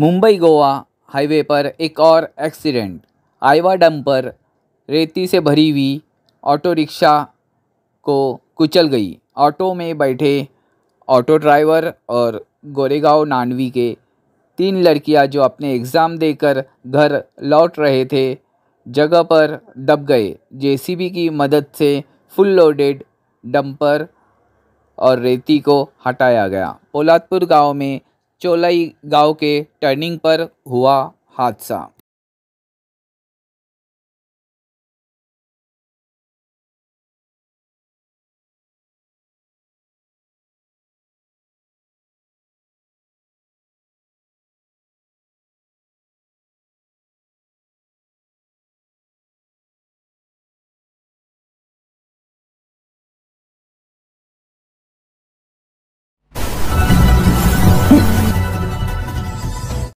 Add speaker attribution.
Speaker 1: Mumbai Goa highway पर एक और एक्सीडेंट आईवा पर रेती से भरी हुई ऑटो रिक्शा को कुचल गई ऑटो में बैठे ऑटो ड्राइवर और गोरेगांव नानवी के तीन लड़कियां जो अपने एग्ज़ाम देकर घर लौट रहे थे जगह पर दब गए जेसीबी की मदद से फुल लोडेड डंपर और रेती को हटाया गया पोलादपुर गांव में चोलई गांव के टर्निंग पर हुआ हादसा